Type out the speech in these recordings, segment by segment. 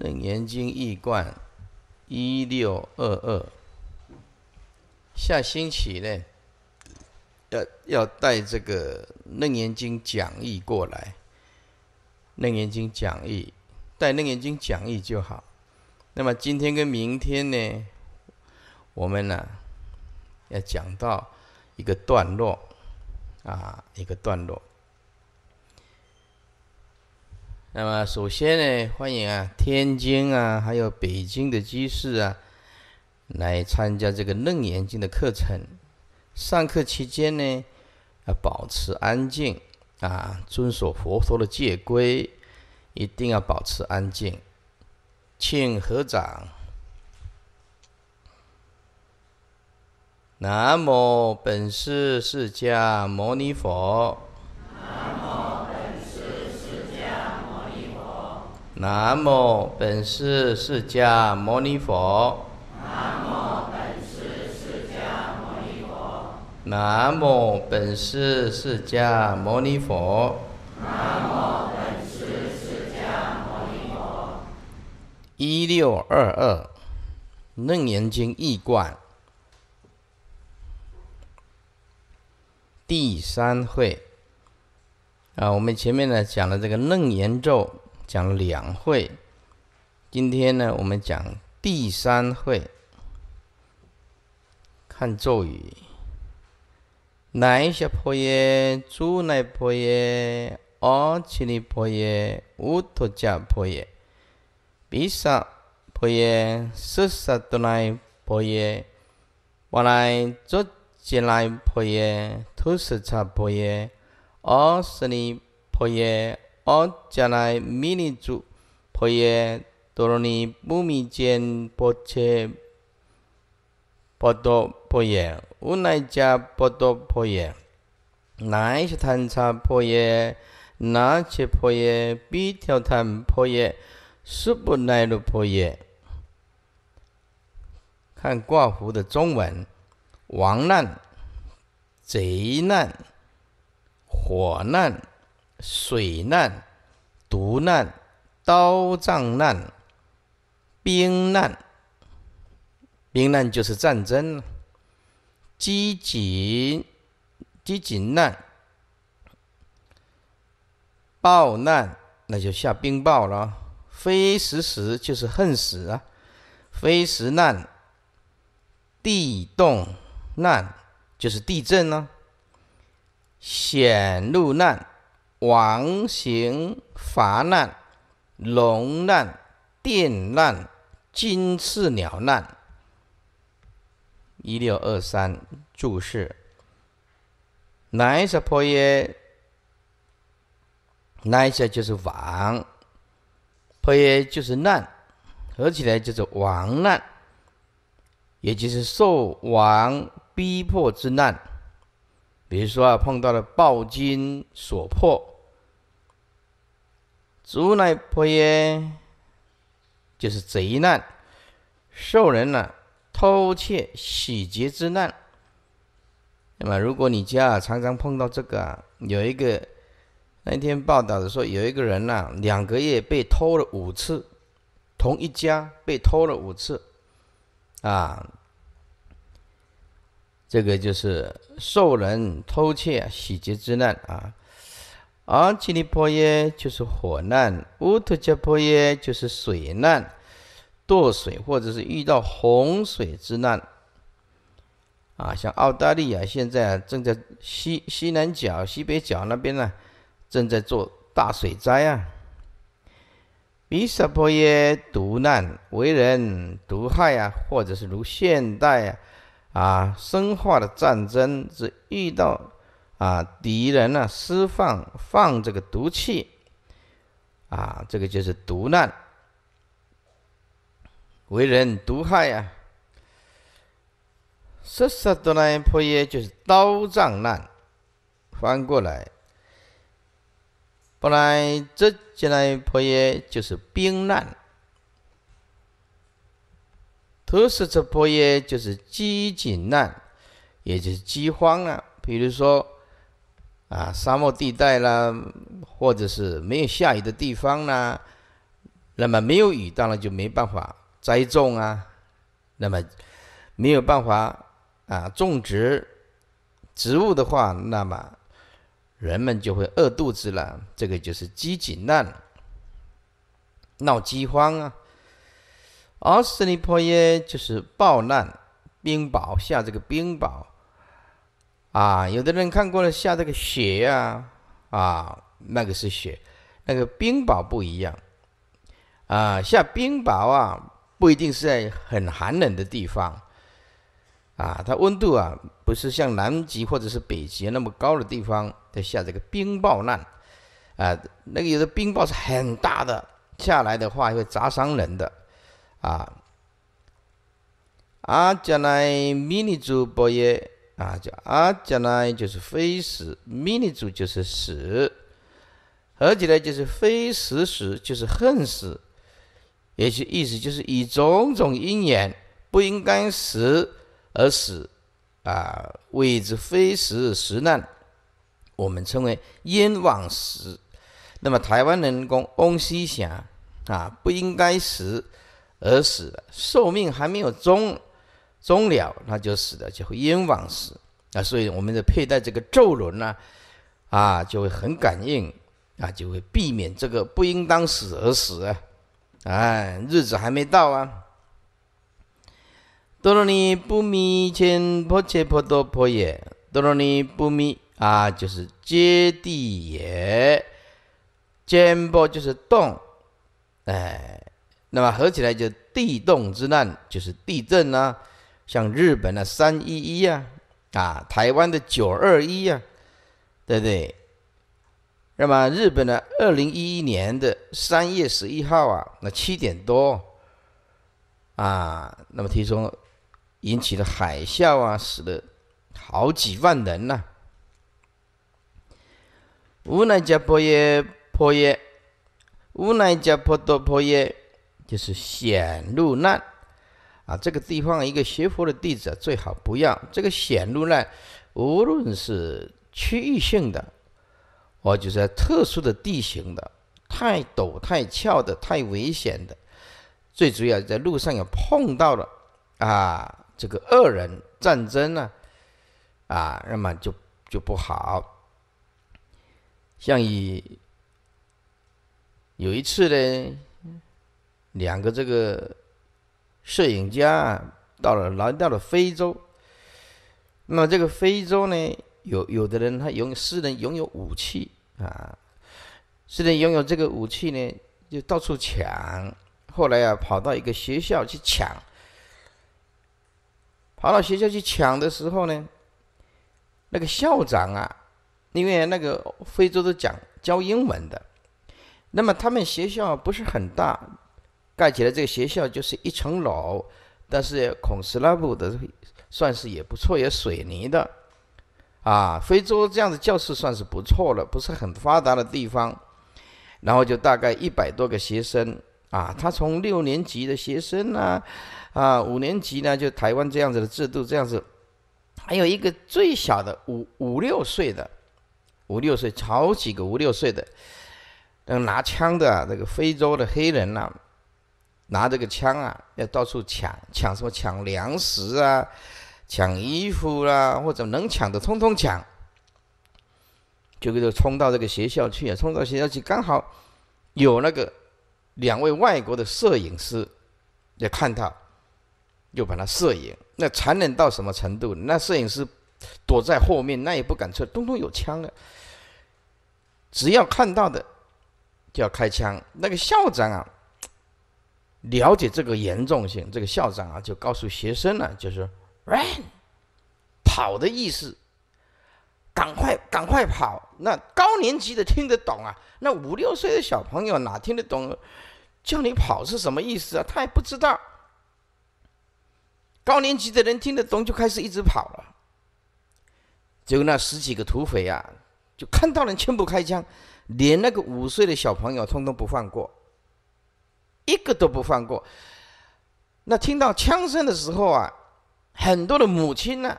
楞严经译贯，一六二二，下星期呢，要要带这个楞严经讲义过来。楞严经讲义，带楞严经讲义就好。那么今天跟明天呢，我们呢，要讲到一个段落，啊，一个段落。那么首先呢，欢迎啊，天津啊，还有北京的居士啊，来参加这个楞严经的课程。上课期间呢，要保持安静啊，遵守佛陀的戒规，一定要保持安静。请合掌。南无本师释迦牟尼佛。南无本师释迦牟尼佛。南无本师释迦牟尼佛。南无本师释迦牟尼佛。南无本师释迦牟尼佛。一六二二，《楞严经》义贯第三会。啊，我们前面呢讲了这个楞严咒。讲两会，今天呢，我们讲第三会，看咒语。南下佛耶，诸乃婆耶，阿齐尼婆耶，乌托迦婆耶，比萨婆耶，舍萨多那婆耶，摩那卓杰那婆耶，陀舍查婆耶，阿斯尼婆耶。恶者乃民之主，彼耶多罗尼母咪坚波切波多婆耶，乌那迦波多婆耶，那耶是贪沙婆耶，那切婆耶，比调贪婆耶，苏不奈罗婆耶。看挂图的中文：亡难、贼难、火难。水难、毒难、刀杖难、兵难，兵难就是战争了。饥馑、饥馑难，暴难那就下冰雹了。非时时就是恨死啊，非时难。地动难就是地震呢。险路难。王行伐难、龙难、电难、金翅鸟难。一六二三注释：哪一首破耶？哪一首就是王？破耶就是难，合起来就是王难，也就是受王逼迫之难。比如说啊，碰到了暴君所迫。主乃破耶，就是贼难，受人呢偷窃洗劫之难。那么，如果你家常常碰到这个，啊，有一个那天报道的说，有一个人呢，两个月被偷了五次，同一家被偷了五次，啊，这个就是受人偷窃洗劫之难啊。阿基尼婆耶就是火难，乌特迦婆耶就是水难，堕水或者是遇到洪水之难。啊，像澳大利亚现在正在西西南角、西北角那边呢，正在做大水灾啊。比萨婆耶毒难，为人毒害啊，或者是如现代啊，啊，生化的战争是遇到。啊！敌人呢，释放放这个毒气，啊，这个就是毒难，为人毒害呀。十杀多难破耶，就是刀杖难；翻过来，本来这劫难破耶，就是兵难；偷食这破耶，就是饥馑难，也就是饥荒啊。比如说。啊，沙漠地带啦，或者是没有下雨的地方啦，那么没有雨，当然就没办法栽种啊，那么没有办法啊种植植物的话，那么人们就会饿肚子了，这个就是饥馑难，闹饥荒啊。奥斯尼坡耶就是暴难，冰雹下这个冰雹。啊，有的人看过了下这个雪呀，啊，那个是雪，那个冰雹不一样，啊，下冰雹啊不一定是在很寒冷的地方，啊，它温度啊不是像南极或者是北极那么高的地方在下这个冰雹难，啊，那个有的冰雹是很大的，下来的话会砸伤人的，啊，啊，姜南迷你主播也。啊，叫阿迦那，就是非死；弥勒主就是死，合起来就是非死死，就是恨死。也许意思就是以种种因缘，不应该死而死，啊，谓之非死实难。我们称为冤枉死。那么台湾人公翁西霞，啊，不应该死而死寿命还没有终。终了，那就死了，就会冤枉死。啊。所以我们在佩戴这个咒轮呢，啊，就会很感应，啊，就会避免这个不应当死而死啊。哎，日子还没到啊。多罗尼布米坚波切波多婆耶，多罗尼布米啊，就是接地也，坚波就是动，哎，那么合起来就地动之难，就是地震啊。像日本的三一一呀，啊，台湾的九二一呀，对不对？那么日本的二零一一年的三月十一号啊，那七点多，啊，那么听说引起了海啸啊，死了好几万人呐。无奈加坡耶坡耶，无奈加坡多坡耶，就是显露难。啊，这个地方一个学佛的弟子最好不要这个险路呢，无论是区域性的，或者是特殊的地形的，太陡、太峭的、太危险的，最主要在路上也碰到了啊，这个恶人战争呢，啊，那么就就不好。像以有一次呢，两个这个。摄影家到了，来到了非洲。那么这个非洲呢，有有的人他拥，私人拥有武器啊，私人拥有这个武器呢，就到处抢。后来啊，跑到一个学校去抢，跑到学校去抢的时候呢，那个校长啊，因为那个非洲都讲教英文的，那么他们学校不是很大。盖起来这个学校就是一层楼，但是孔斯拉布的算是也不错，有水泥的，啊，非洲这样的教室算是不错了，不是很发达的地方。然后就大概一百多个学生啊，他从六年级的学生呢，啊，五年级呢，就台湾这样子的制度这样子，还有一个最小的五五六岁的，五六岁好几个五六岁的，那拿枪的这个非洲的黑人呐。拿这个枪啊，要到处抢，抢什么？抢粮食啊，抢衣服啦，或者能抢的通通抢。就给这冲到这个学校去啊，冲到学校去，刚好有那个两位外国的摄影师也看他，又把他摄影。那残忍到什么程度？那摄影师躲在后面，那也不敢出，通通有枪啊，只要看到的就要开枪。那个校长啊。了解这个严重性，这个校长啊就告诉学生了，就是 “run”，跑的意思，赶快赶快跑。那高年级的听得懂啊，那五六岁的小朋友哪听得懂？叫你跑是什么意思啊？他也不知道。高年级的人听得懂，就开始一直跑了。结果那十几个土匪啊，就看到人全部开枪，连那个五岁的小朋友通通不放过。一个都不放过。那听到枪声的时候啊，很多的母亲呢，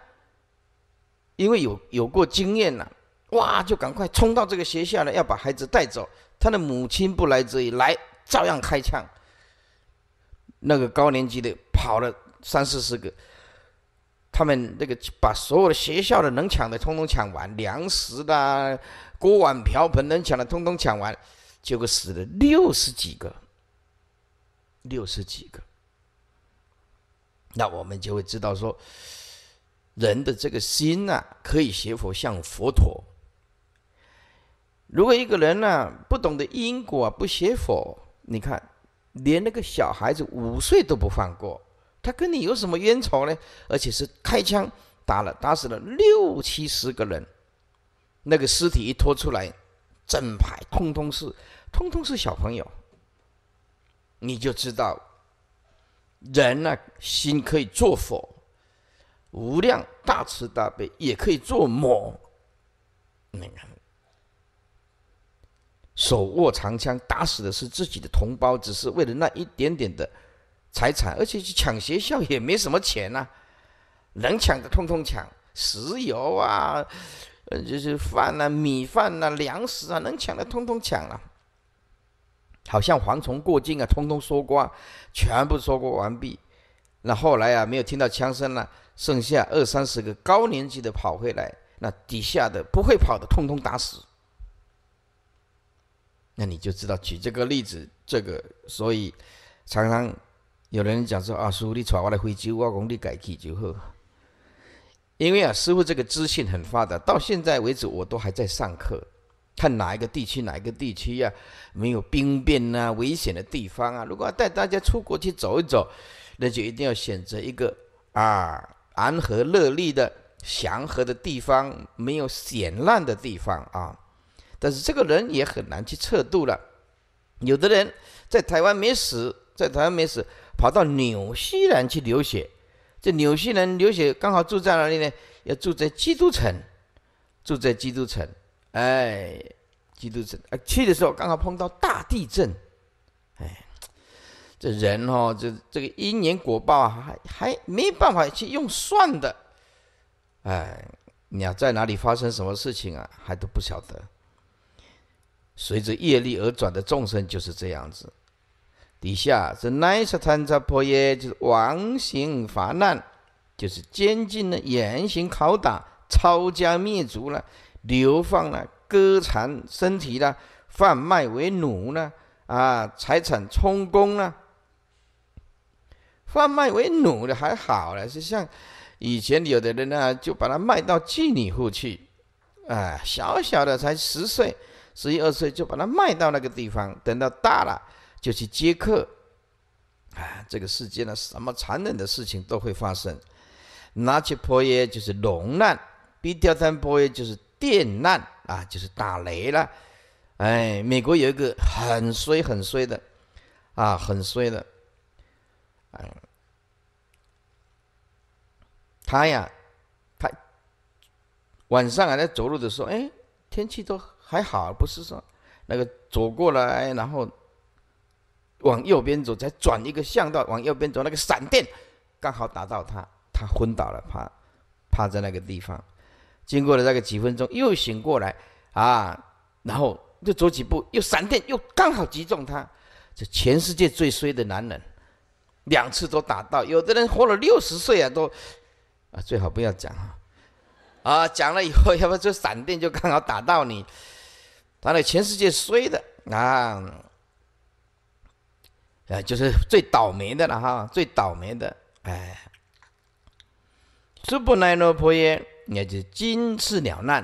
因为有有过经验了，哇，就赶快冲到这个学校呢，要把孩子带走。他的母亲不来这里，来照样开枪。那个高年级的跑了三四十个，他们那个把所有的学校的能抢的通通抢完，粮食啦、锅碗瓢盆能抢的通通抢完，结果死了六十几个。六十几个，那我们就会知道说，人的这个心啊，可以学佛像佛陀。如果一个人呢不懂得因果，不学佛，你看，连那个小孩子五岁都不放过，他跟你有什么冤仇呢？而且是开枪打了，打死了六七十个人，那个尸体一拖出来，整排通通是，通通是小朋友。你就知道，人呢，心可以做佛，无量大慈大悲，也可以做魔。那个手握长枪，打死的是自己的同胞，只是为了那一点点的财产，而且去抢学校也没什么钱呐，能抢的通通抢，石油啊，就是饭呐，米饭呐，粮食啊，能抢的通通抢啊。好像蝗虫过境啊，通通收刮，全部收刮完毕。那后来啊，没有听到枪声了，剩下二三十个高年级的跑回来，那底下的不会跑的通通打死。那你就知道，举这个例子，这个所以常常有人讲说啊，师傅你传我的飞机，我供你改气就好。因为啊，师傅这个资讯很发达，到现在为止我都还在上课。看哪一个地区，哪一个地区呀？没有兵变呐、危险的地方啊！如果要带大家出国去走一走，那就一定要选择一个啊安和乐利的、祥和的地方，没有险难的地方啊。但是这个人也很难去测度了。有的人在台湾没死，在台湾没死，跑到纽西兰去流血。这纽西兰流血，刚好住在哪里呢？要住在基督城，住在基督城。哎，基督城，哎，去的时候刚好碰到大地震，哎，这人哦，这这个因缘果报啊，还还没办法去用算的，哎，你要在哪里发生什么事情啊，还都不晓得。随着业力而转的众生就是这样子。底下这奈萨坦扎婆耶就是王行法难，就是监禁了、严刑拷打、抄家灭族了。流放了，割残身体了，贩卖为奴了，啊，财产充公了。贩卖为奴的还好了，是像以前有的人呢，就把它卖到妓女户去，啊，小小的才十岁、十一二岁就把它卖到那个地方，等到大了就去接客，啊，这个世界呢，什么残忍的事情都会发生。拿起婆耶就是龙难，比掉贪婆耶就是。电难啊，就是打雷了。哎，美国有一个很衰很衰的啊，很衰的。哎，他呀，他晚上还在走路的时候，哎，天气都还好，不是说那个走过来，然后往右边走，才转一个巷道，往右边走，那个闪电刚好打到他，他昏倒了，趴趴在那个地方。经过了大概几分钟，又醒过来，啊，然后又走几步，又闪电，又刚好击中他。这全世界最衰的男人，两次都打到。有的人活了六十岁啊，都啊，最好不要讲啊，啊，讲了以后，要不就闪电就刚好打到你。他那全世界衰的啊，啊，就是最倒霉的了哈，最倒霉的。哎，苏布奈诺婆耶。也是金翅鸟难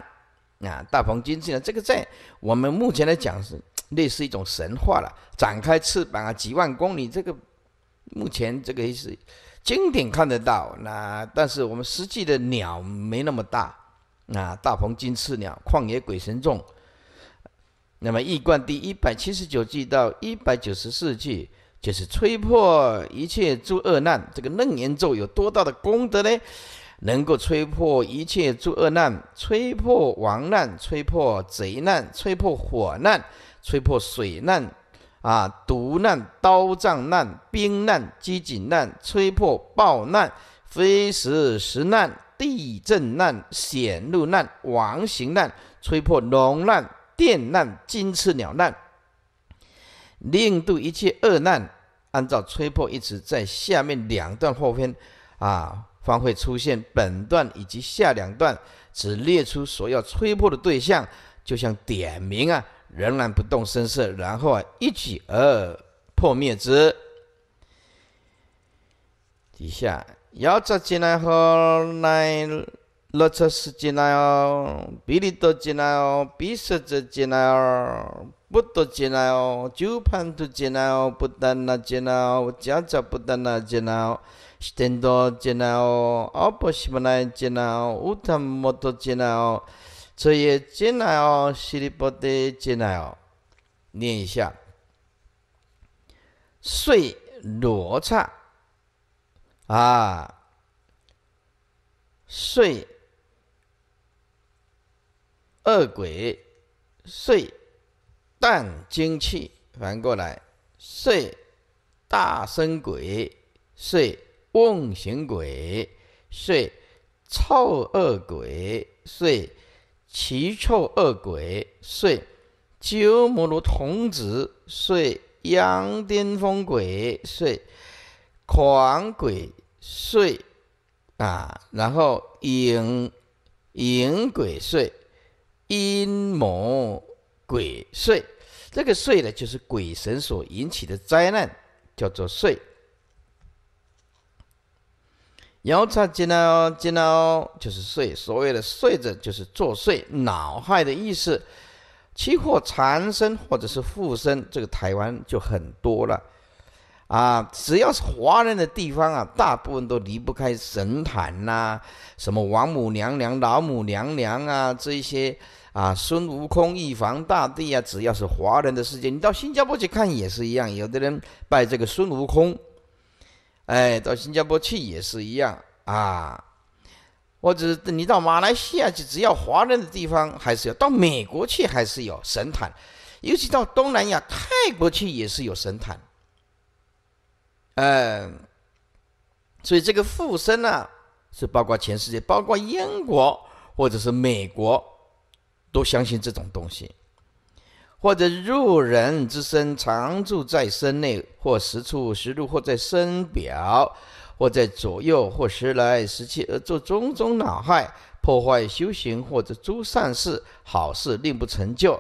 啊，大鹏金翅鸟这个在我们目前来讲是类似一种神话了，展开翅膀啊几万公里，这个目前这个是经典看得到，那但是我们实际的鸟没那么大啊。大鹏金翅鸟旷野鬼神众，那么《易观》第一百七十九句到一百九十四句就是吹破一切诸恶难，这个楞严咒有多大的功德呢？能够吹破一切诸恶难，吹破亡难，吹破贼难，吹破火难，吹破水难，啊，毒难、刀杖难、兵难、机警难，吹破暴难、飞石石难、地震难、险路难、亡行难，吹破龙难、电难、金翅鸟难，令度一切恶难。按照“吹破”一词，在下面两段后篇，啊。方会出现本段以及下两段，只列出所要吹破的对象，就像点名啊，仍然不动声色，然后啊一举而破灭之。底下，要再见那何来？乐则失见那哦，比利多见那哦，比识者见那哦，不多见那哦，就判度见那哦，不丹那见那哟，家者不丹那见那哦。十天道尽了，阿婆是无奈尽了，无贪无哦，尽了，超越哦，了，里离菩提尽哦，念一下：碎罗刹啊，碎恶鬼，碎大精气，反过来，碎大生鬼，碎。梦行鬼祟、臭恶鬼祟、奇臭恶鬼祟、鸠摩罗童子祟、羊癫疯鬼祟、狂鬼祟啊，然后影影鬼祟、阴谋鬼祟，这个祟呢，就是鬼神所引起的灾难，叫做祟。妖邪进来哦，进就是睡，所谓的睡者，就是作祟、脑害的意思，期货缠身或者是附身，这个台湾就很多了。啊，只要是华人的地方啊，大部分都离不开神坛呐，什么王母娘娘、老母娘娘啊，这一些啊，孙悟空、玉皇大帝啊，只要是华人的世界，你到新加坡去看也是一样，有的人拜这个孙悟空。哎，到新加坡去也是一样啊。或者你到马来西亚去，只要华人的地方，还是要到美国去，还是有神坛。尤其到东南亚泰国去，也是有神坛。嗯，所以这个附身呢，是包括全世界，包括英国或者是美国，都相信这种东西。或者入人之身，常住在身内，或时处时入，或在身表，或在左右，或时来时去，而作种种恼害，破坏修行，或者诸善事好事，令不成就。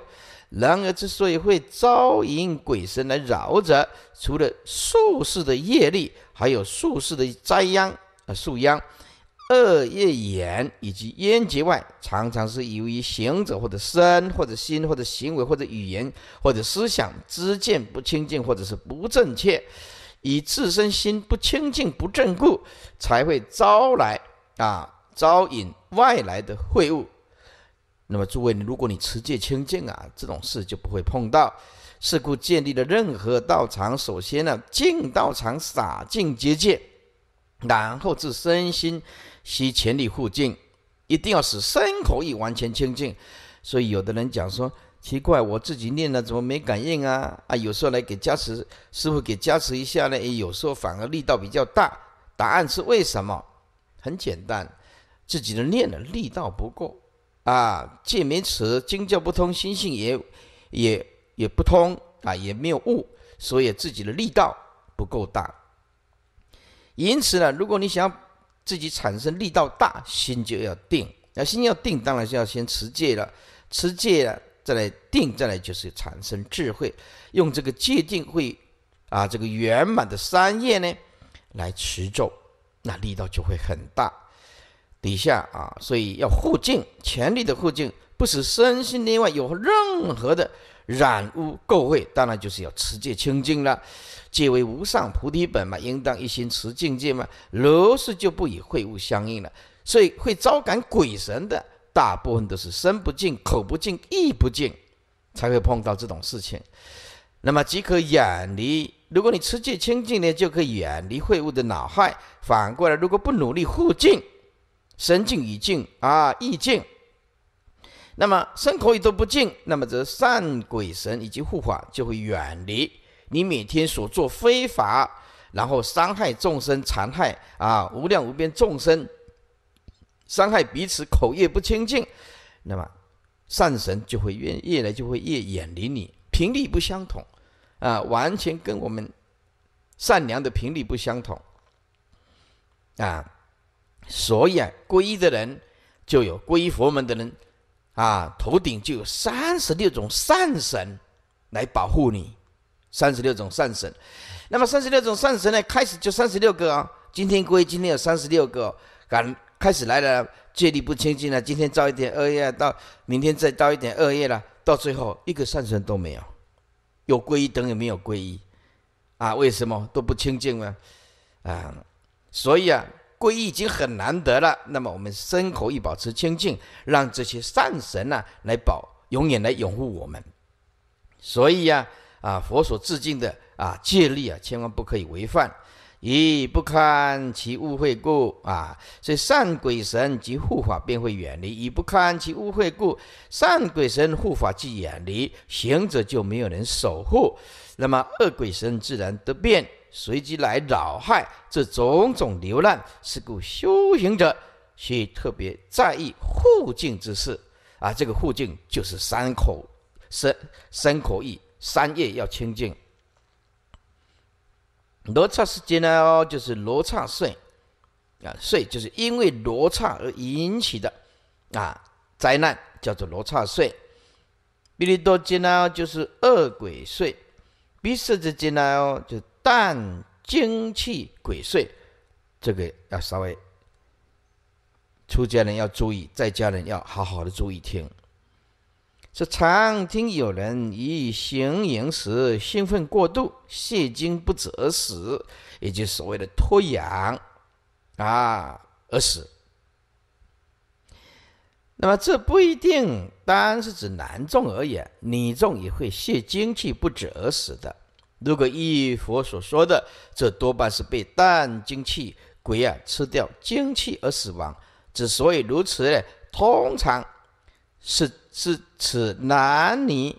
然而之所以会招引鬼神来扰者，除了术士的业力，还有术士的灾殃啊，树殃。二业眼以及业结外，常常是由于行者或者身或者心或者行为或者语言或者思想之见不清净，或者是不正确，以自身心不清净不正故，才会招来啊招引外来的秽物。那么诸位，如果你持戒清净啊，这种事就不会碰到。是故建立的任何道场，首先呢净道场，洒净结界，然后自身心。吸全力互进，一定要使三口意完全清净。所以有的人讲说奇怪，我自己念了怎么没感应啊？啊，有时候来给加持，师傅给加持一下呢，也有时候反而力道比较大。答案是为什么？很简单，自己的念的力道不够啊，戒没持，经教不通，心性也也也不通啊，也没有悟，所以自己的力道不够大。因此呢，如果你想。自己产生力道大，心就要定。那心要定，当然是要先持戒了，持戒了再来定，再来就是产生智慧，用这个戒定会啊，这个圆满的三业呢，来持咒，那力道就会很大。底下啊，所以要护境，全力的护境，不使身心内外有任何的。染污垢秽，当然就是要持戒清净了。戒为无上菩提本嘛，应当一心持净戒嘛。如是就不与秽物相应了，所以会招感鬼神的，大部分都是身不净、口不净、意不净，才会碰到这种事情。那么即可远离，如果你持戒清净呢，就可以远离秽物的恼害。反过来，如果不努力护净，身净、已净啊，意净。那么，身口意都不净，那么则善鬼神以及护法就会远离你。每天所做非法，然后伤害众生、残害啊，无量无边众生，伤害彼此，口业不清净，那么善神就会越越来就会越远离你。频率不相同，啊，完全跟我们善良的频率不相同，啊，所以啊，皈依的人就有皈依佛门的人。啊，头顶就有三十六种善神来保护你。三十六种善神，那么三十六种善神呢？开始就三十六个啊。今天归，今天有三十六个，敢开始来了，戒律不清净了。今天造一点恶业，到明天再造一点恶业了，到最后一个善神都没有，有皈依等于没有皈依啊？为什么都不清净呢？啊，所以啊。皈依已经很难得了，那么我们生活亦保持清净，让这些善神啊来保，永远来拥护我们。所以呀，啊佛所致敬的啊戒律啊，千万不可以违反。以不堪其误会故啊，所以善鬼神及护法便会远离。以不堪其误会故，善鬼神护法即远离，行者就没有人守护，那么恶鬼神自然得变。随机来扰害，这种种流难，是故修行者须特别在意护境之事。啊，这个护境就是三口、三三口意三业要清净。罗刹世间呢，就是罗刹岁啊，岁就是因为罗刹而引起的，啊，灾难叫做罗刹岁，比利多金呢，就是恶鬼岁，比舍之间呢，就。但精气鬼祟，这个要稍微出家人要注意，在家人要好好的注意听。这常听有人以行淫时兴奋过度，泄精不止而死，也就是所谓的脱阳啊而死。那么这不一定，当然是指男众而言，女众也会泄精气不止而死的。如果依佛所说的，这多半是被啖精气鬼啊吃掉精气而死亡。之所以如此呢，通常是是此男女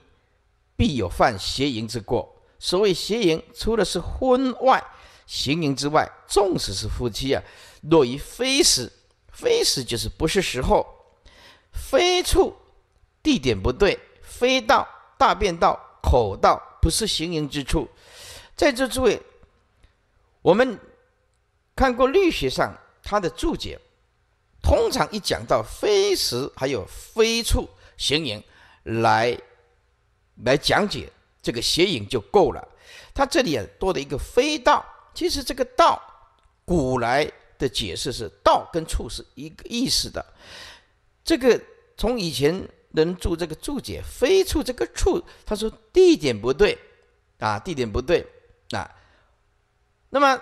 必有犯邪淫之过。所谓邪淫，除了是婚外行淫之外，纵使是夫妻啊，若于非时，非时就是不是时候，非处地点不对，非道大便道口道。不是行营之处，在座诸位，我们看过律学上它的注解，通常一讲到非时还有非处行营，来来讲解这个邪影就够了。他这里也多了一个非道，其实这个道古来的解释是道跟处是一个意思的，这个从以前。能住这个注解，非处这个处，他说地点不对，啊，地点不对，啊，那么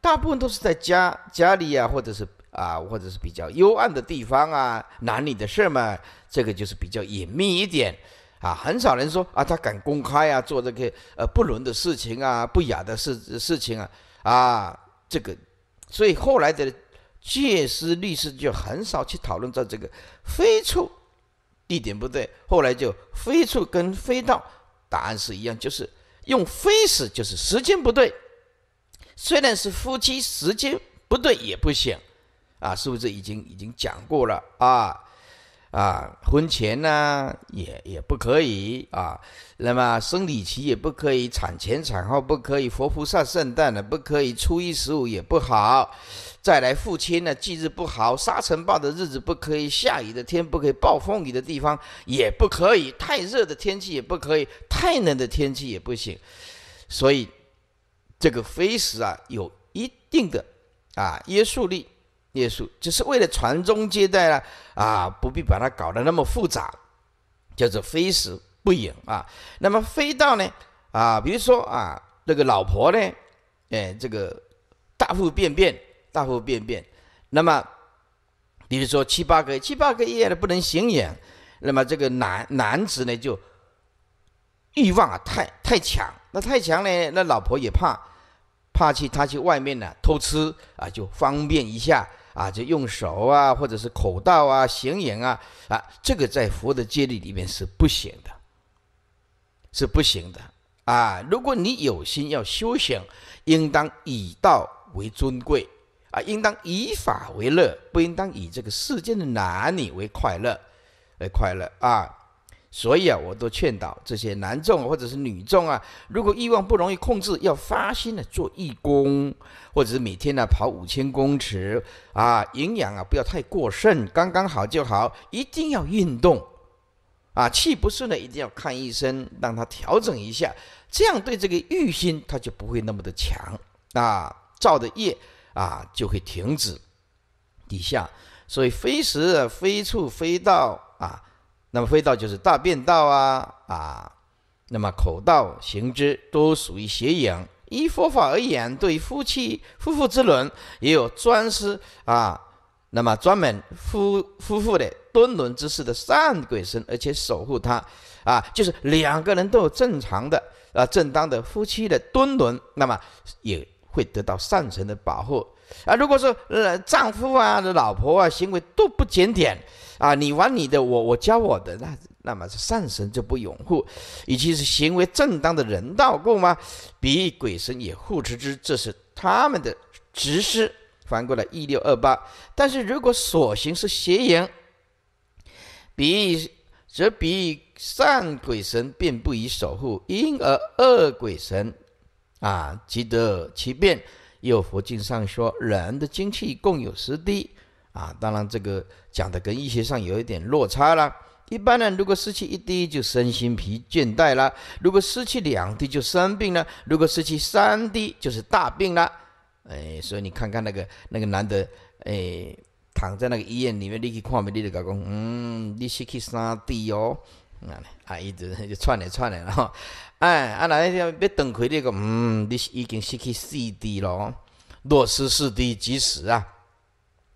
大部分都是在家家里啊，或者是啊，或者是比较幽暗的地方啊，男女的事嘛，这个就是比较隐秘一点，啊，很少人说啊，他敢公开啊，做这个呃不伦的事情啊，不雅的事事情啊，啊，这个，所以后来的戒师、律师就很少去讨论到这个非处。地点不对，后来就飞出跟飞到，答案是一样，就是用飞时就是时间不对，虽然是夫妻时间不对也不行，啊，是不是已经已经讲过了啊？啊，婚前呢也也不可以啊，那么生理期也不可以，产前产后不可以，佛菩萨圣诞的不可以，初一十五也不好，再来父亲的忌日不好，沙尘暴的日子不可以，下雨的天不可以，暴风雨的地方也不可以，太热的天气也不可以，太冷的天气也不行，所以这个飞时啊有一定的啊约束力。耶稣，只是为了传宗接代了啊，不必把它搞得那么复杂，叫做非死不隐啊。那么非到呢，啊，比如说啊，这个老婆呢，哎，这个大腹便便，大腹便便。那么，比如说七八个七八个月的不能行眼，那么这个男男子呢就欲望啊太太强，那太强呢，那老婆也怕怕去他去外面呢偷吃啊，就方便一下。啊，就用手啊，或者是口道啊、行眼啊，啊，这个在佛的戒律里面是不行的，是不行的啊。如果你有心要修行，应当以道为尊贵啊，应当以法为乐，不应当以这个世间的男女为快乐，为快乐啊。所以啊，我都劝导这些男众或者是女众啊，如果欲望不容易控制，要发心的做义工，或者是每天呢跑五千公尺啊，营养啊不要太过剩，刚刚好就好，一定要运动，啊，气不顺的一定要看医生，让他调整一下，这样对这个欲心它就不会那么的强啊，造的业啊就会停止底下，所以非时非处非道啊。那么非道就是大便道啊啊，那么口道行之都属于邪淫。依佛法而言，对夫妻夫妇之伦也有专司啊，那么专门夫夫妇的敦伦之事的善鬼神，而且守护他啊，就是两个人都有正常的啊正当的夫妻的敦伦，那么也会得到上神的保护。啊，如果说呃丈夫啊、老婆啊行为都不检点啊，你玩你的，我我教我的，那那么善神就不拥护，以及是行为正当的人道够吗？喻鬼神也护持之，这是他们的职事。翻过来一六二八，但是如果所行是邪淫，比则喻善鬼神便不以守护，因而恶鬼神啊即得其变。又佛经上说，人的精气共有十滴啊，当然这个讲的跟医学上有一点落差了。一般人如果失去一滴，就身心疲倦怠了；如果失去两滴，就生病了；如果失去三滴，就是大病了。哎，所以你看看那个那个男的，哎，躺在那个医院里面，你去看，没你就搞讲，嗯，你是去三滴哦。啊，一直就窜来窜来了。哎，啊，来要等开你个，嗯，你已经失去四滴了，落实四滴及时啊。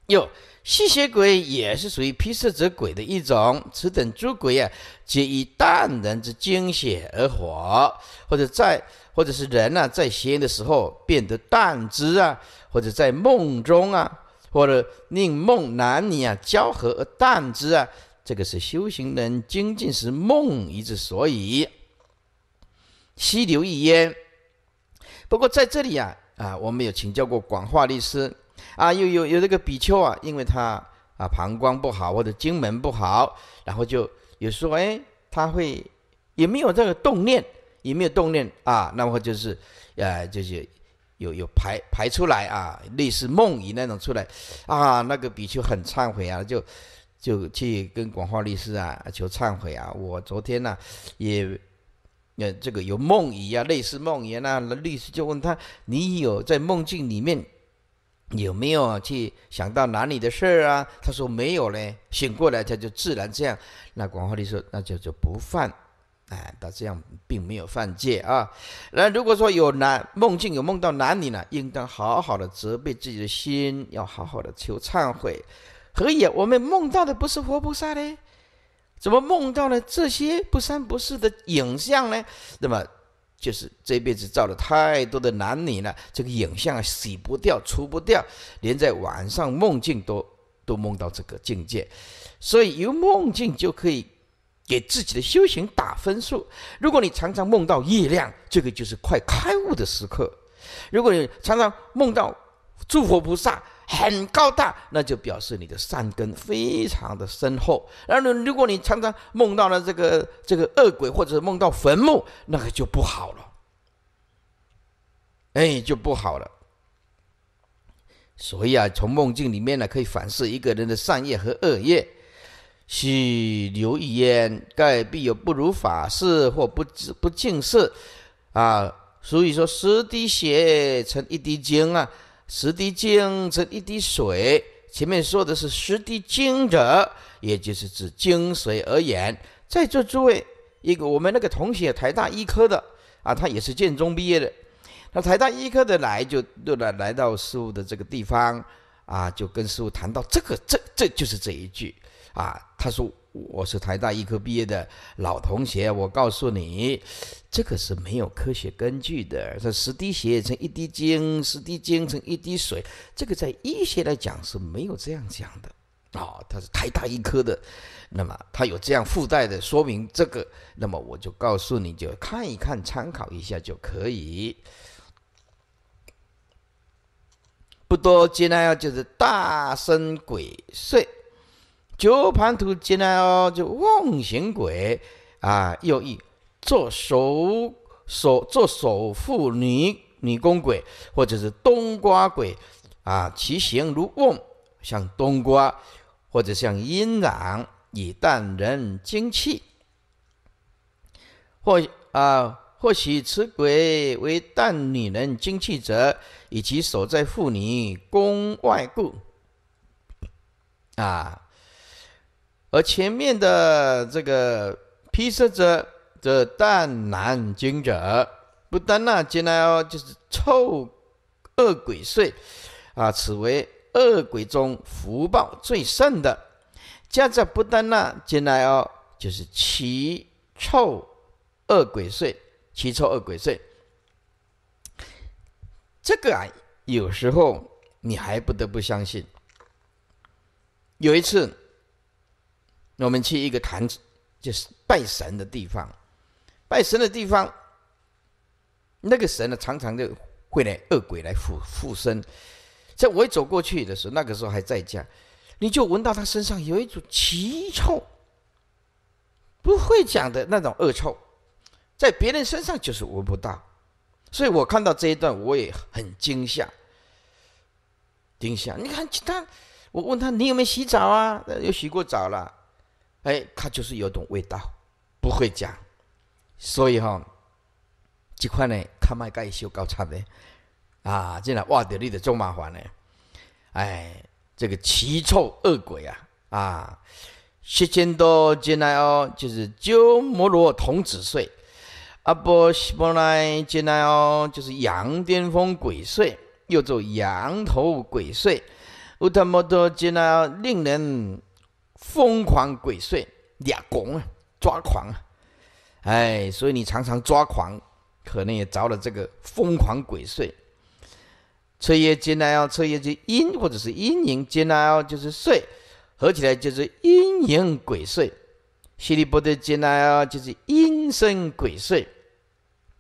哟，吸血鬼也是属于披色者鬼的一种，此等诸鬼啊，皆以淡人之精血而活，或者在，或者是人啊，在淫的时候变得淡之啊，或者在梦中啊，或者令梦男女啊交合而淡之啊。这个是修行人精进时梦遗之所以，溪流一焉。不过在这里啊啊，我们有请教过广化律师啊，又有有这个比丘啊，因为他啊膀胱不好或者经门不好，然后就有说哎，他会也没有这个动念，也没有动念啊，那么就是呃就是有有排排出来啊，类似梦遗那种出来啊，那个比丘很忏悔啊，就。就去跟广化律师啊求忏悔啊！我昨天呢，也呃这个有梦遗啊，类似梦魇啊，那律师就问他：你有在梦境里面有没有去想到哪里的事儿啊？他说没有嘞，醒过来他就自然这样。那广化律师那就就不犯，哎，他这样并没有犯戒啊。那如果说有难梦境有梦到哪里呢？应当好好的责备自己的心，要好好的求忏悔。何也？我们梦到的不是佛菩萨呢？怎么梦到了这些不三不四的影像呢？那么就是这辈子造了太多的男女了，这个影像洗不掉、除不掉，连在晚上梦境都都梦到这个境界。所以由梦境就可以给自己的修行打分数。如果你常常梦到月亮，这个就是快开悟的时刻；如果你常常梦到诸佛菩萨，很高大，那就表示你的善根非常的深厚。然后，如果你常常梦到了这个这个恶鬼，或者梦到坟墓，那个就不好了，哎，就不好了。所以啊，从梦境里面呢，可以反思一个人的善业和恶业。须留意焉，盖必有不如法事，或不知不净事啊。所以说，十滴血成一滴精啊。十滴精，这一滴水。前面说的是十滴精者，也就是指精髓而言。在座诸位，一个我们那个同学，台大医科的啊，他也是建中毕业的。那台大医科的来就来来到师傅的这个地方啊，就跟师傅谈到这个，这这就是这一句啊，他说。我是台大医科毕业的老同学，我告诉你，这个是没有科学根据的。这十滴血成一滴精，十滴精成一滴水，这个在医学来讲是没有这样讲的啊。他是台大医科的，那么他有这样附带的说明，这个，那么我就告诉你，就看一看，参考一下就可以。不多接纳就是大声鬼祟。九盘图进来哦，就望行鬼啊，又一做守守做守护女女宫鬼，或者是冬瓜鬼啊，其形如瓮，像冬瓜或者像阴囊，以淡人精气。或啊，或许此鬼为淡女人精气者，以其所在妇女宫外故啊。而前面的这个披萨者，则淡难精者，不丹那金来哦，就是臭恶鬼祟啊，此为恶鬼中福报最盛的，加在不丹那金来哦，就是奇臭恶鬼祟，奇臭恶鬼祟。这个啊，有时候你还不得不相信。有一次。我们去一个坛，子，就是拜神的地方。拜神的地方，那个神呢，常常就会来恶鬼来附附身。在我一走过去的时候，那个时候还在家，你就闻到他身上有一种奇臭，不会讲的那种恶臭，在别人身上就是闻不到。所以我看到这一段，我也很惊吓。丁香，你看他，我问他你有没有洗澡啊？有洗过澡了。哎，他就是有种味道，不会讲，所以哈，这块呢，他卖盖修高差的，啊，进来哇的，你的，做麻烦呢，哎，这个奇臭恶鬼啊，啊，十千多进来哦，就是鸠摩罗童子睡，阿波西波来进来哦，就是羊癫疯鬼睡，又做羊头鬼睡，乌塔摩多进来哦，令人。疯狂鬼祟，俩拱啊，抓狂啊，哎，所以你常常抓狂，可能也着了这个疯狂鬼祟。彻夜艰难哦，彻夜就阴或者是阴影艰难哦，就是睡，合起来就是阴影鬼祟。犀利波特艰难哦，就是阴声鬼祟。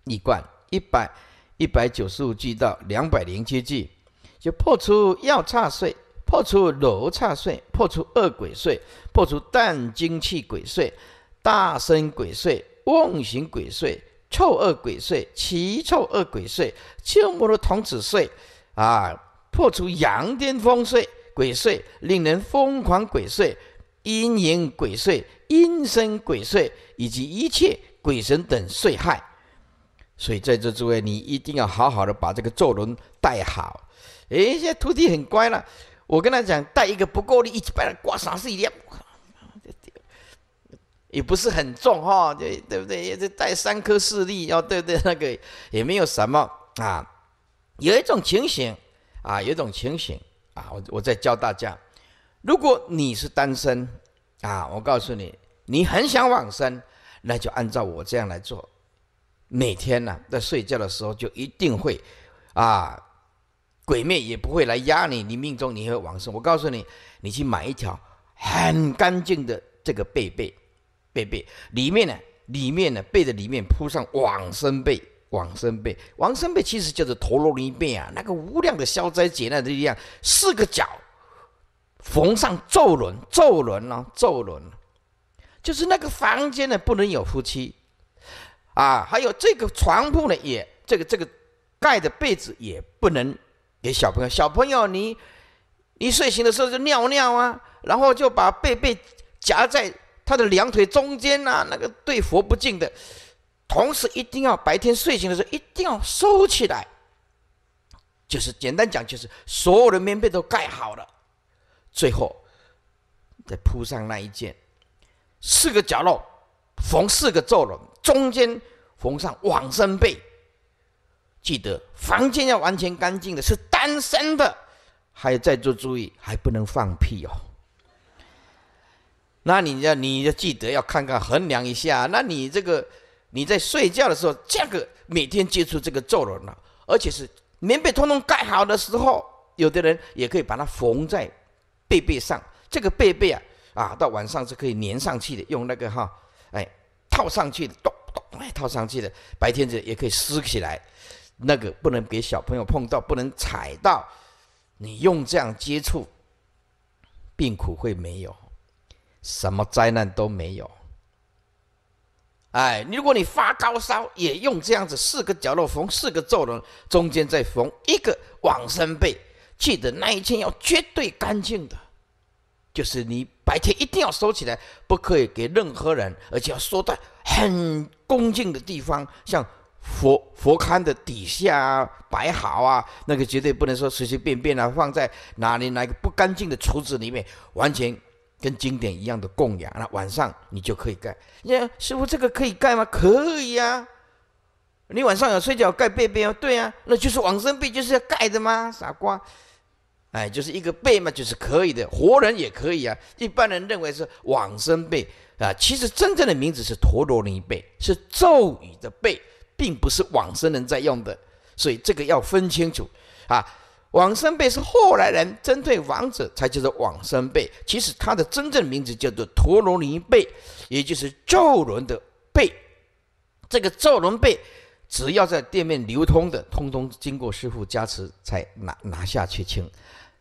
一贯一百一百九十五句到两百零七句，就破出要差税。破除罗刹岁，破除恶鬼岁，破除啖精气鬼岁，大声鬼祟、妄行鬼祟、臭恶鬼祟、奇臭恶鬼祟、鸠摩罗童子岁，啊！破除阳癫风岁，鬼祟、令人疯狂鬼祟、阴影鬼祟、阴生鬼祟，以及一切鬼神等岁害。所以，在这诸位，你一定要好好的把这个咒轮带好。哎，现在徒弟很乖了。我跟他讲，带一个不够力，一几人挂啥事一样，也不是很重哈，对对不对？也带三颗四粒，要对不对？那个也没有什么啊。有一种情形啊，有一种情形啊，我我在教大家，如果你是单身啊，我告诉你，你很想往生，那就按照我这样来做，每天呢在睡觉的时候就一定会啊。鬼面也不会来压你，你命中你会往生。我告诉你，你去买一条很干净的这个被被被被里面呢，里面呢被的里面铺上往生被，往生被，往生被其实就是陀罗尼被啊，那个无量的消灾解难的力量。四个角缝上咒轮，咒轮哦，咒轮就是那个房间呢不能有夫妻啊，还有这个床铺呢也这个这个盖的被子也不能。给小朋友，小朋友，你你睡醒的时候就尿尿啊，然后就把被被夹在他的两腿中间呐，那个对佛不敬的。同时一定要白天睡醒的时候一定要收起来，就是简单讲，就是所有的棉被都盖好了，最后再铺上那一件，四个角落缝四个皱纹，中间缝上网身被，记得房间要完全干净的是。单身的，还在座注意，还不能放屁哦。那你要，你要记得要看看，衡量一下。那你这个，你在睡觉的时候，这个每天接触这个皱纹了，而且是棉被通通盖好的时候，有的人也可以把它缝在被被上。这个被被啊，啊，到晚上是可以粘上去的，用那个哈，哎，套上去的，咚咚哎，套上去的，白天子也可以撕起来。那个不能给小朋友碰到，不能踩到。你用这样接触，病苦会没有，什么灾难都没有。哎，如果你发高烧，也用这样子，四个角落缝，四个皱纹，中间再缝一个往生被。记得那一天要绝对干净的，就是你白天一定要收起来，不可以给任何人，而且要收到很恭敬的地方，像。佛佛龛的底下摆好啊，那个绝对不能说随随便便啊，放在哪里哪个不干净的橱子里面，完全跟经典一样的供养那晚上你就可以盖。你看师傅，这个可以盖吗？可以呀。你晚上要睡觉盖被被啊？对啊，那就是往生被，就是要盖的吗？傻瓜。哎，就是一个被嘛，就是可以的，活人也可以啊。一般人认为是往生被啊，其实真正的名字是陀罗尼被，是咒语的被。并不是往生人在用的，所以这个要分清楚啊。往生贝是后来人针对亡者才叫做往生贝，其实它的真正名字叫做陀螺尼贝，也就是咒轮的贝。这个咒轮贝，只要在店面流通的，通通经过师傅加持才拿拿下去清。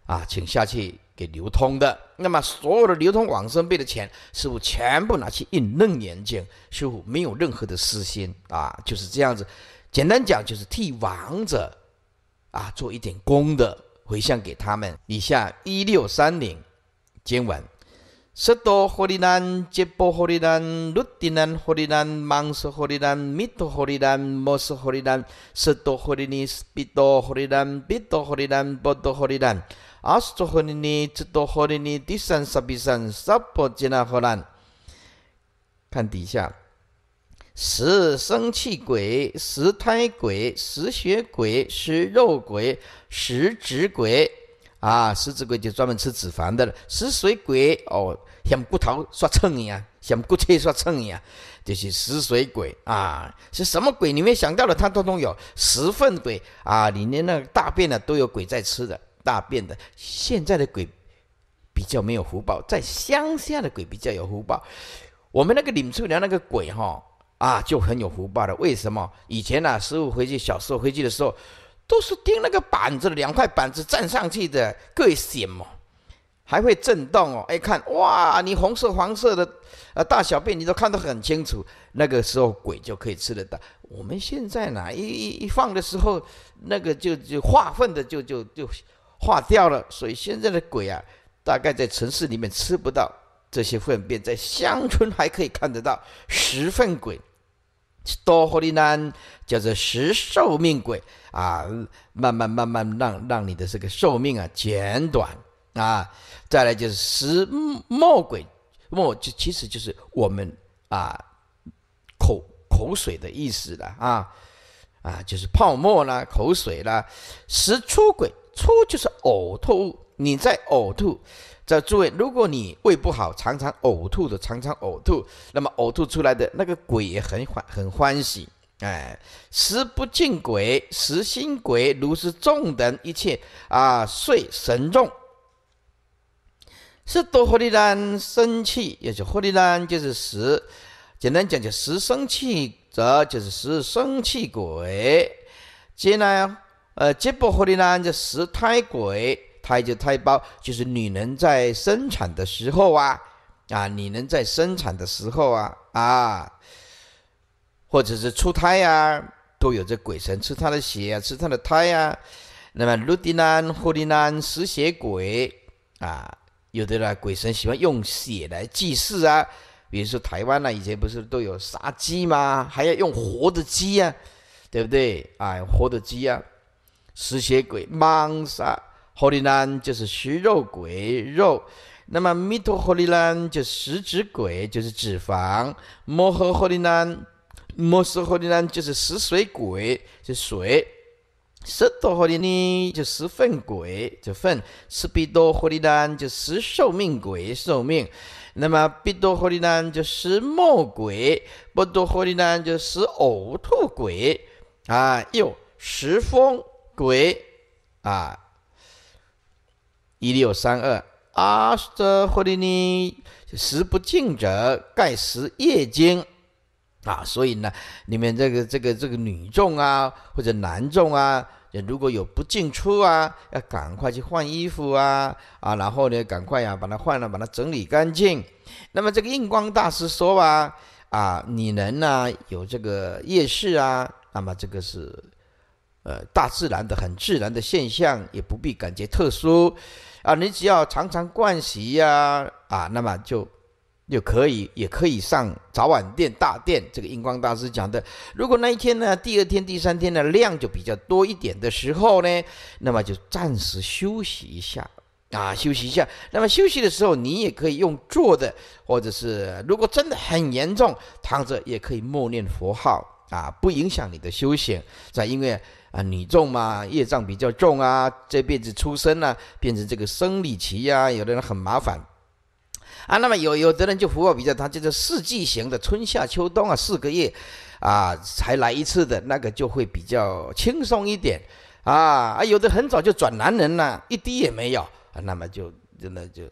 啊，请下去给流通的。那么，所有的流通往生币的钱，师傅全部拿去印楞严经。师傅没有任何的私心啊，就是这样子。简单讲，就是替亡者啊做一点功德，回向给他们。以下一六三零，今晚，色多何里南，杰波何里南，卢蒂南何里南，芒色何里南，密多何里南，摩色何里南，色多何里尼，比多何里南，比多何里南，波多何里南。阿耨多罗尼尼，智多罗尼尼，第三十八山，萨婆吉那何难？看底下，食生气鬼、食胎鬼、食血鬼、食肉鬼、食脂鬼啊！食脂鬼就专门吃脂肪的了。食水鬼哦，像骨头刷蹭一样，像骨气刷蹭一样，就是食水鬼啊！是什么鬼？你们想到的，它通通有。食粪鬼啊，里面那个大便的都有鬼在吃的。大便的现在的鬼比较没有福报，在乡下的鬼比较有福报。我们那个领出粮那个鬼哈啊，就很有福报的。为什么？以前啊，十五回去，小时候回去的时候，都是钉那个板子，两块板子站上去的，会显嘛，还会震动哦。哎，看哇，你红色、黄色的啊，大小便你都看得很清楚。那个时候鬼就可以吃得到。我们现在呢，一一一放的时候，那个就就化粪的，就就就。化掉了，所以现在的鬼啊，大概在城市里面吃不到这些粪便，在乡村还可以看得到石粪鬼，多活的呢！叫做石寿命鬼啊，慢慢慢慢让让你的这个寿命啊减短啊。再来就是石墨鬼，墨就其实就是我们啊口口水的意思了啊啊，就是泡沫啦，口水啦，石出鬼。出就是呕吐，你在呕吐，在诸位，如果你胃不好，常常呕吐的，常常呕吐，那么呕吐出来的那个鬼也很欢，很欢喜，哎，食不敬鬼，食心鬼，如是众等一切啊，遂神众，是多合力丹生气，也就合力丹就是食，简单讲就食生气，则就是食生气鬼下来。呃，吉布合力呢，这食胎鬼，胎就胎胞，就是女人在生产的时候啊，啊，女人在生产的时候啊，啊，或者是出胎呀，都有这鬼神吃她的血啊，吃她的胎呀。那么，鲁迪南、霍力南、食血鬼啊，有的呢，鬼神喜欢用血来祭祀啊。比如说台湾呢，以前不是都有杀鸡吗？还要用活的鸡呀，对不对？啊，活的鸡呀。食血鬼、盲沙、何的男就是食肉鬼肉；那么弥陀何的男就食脂鬼，就是脂肪；摩诃何的男、摩斯何的男就是食水鬼，就水；十多何的呢就是粪鬼，就粪；十比多何的男就是寿命鬼，寿命；那么比多何的男就是魔鬼；摩多何的男就是呕吐鬼。啊哟，食风！鬼啊！一六三二阿特霍利尼食不尽者，盖食夜间啊！所以呢，你们这个这个这个女众啊，或者男众啊，如果有不进出啊，要赶快去换衣服啊啊！然后呢，赶快呀，把它换了，把它整理干净。那么这个印光大师说啊啊，女人呢有这个夜视啊，那么这个是。呃，大自然的很自然的现象也不必感觉特殊，啊，你只要常常惯习呀，啊，那么就就可以，也可以上早晚殿大殿。这个印光大师讲的，如果那一天呢，第二天、第三天的量就比较多一点的时候呢，那么就暂时休息一下，啊，休息一下。那么休息的时候，你也可以用坐的，或者是如果真的很严重，躺着也可以默念佛号，啊，不影响你的修行，在因为。啊，女重嘛，业障比较重啊，这辈子出生呢，变成这个生理期呀，有的人很麻烦啊。那么有有的人就福报比较，他就是四季型的，春夏秋冬啊，四个月啊才来一次的那个就会比较轻松一点啊啊，有的很早就转男人了，一滴也没有啊，那么就真的就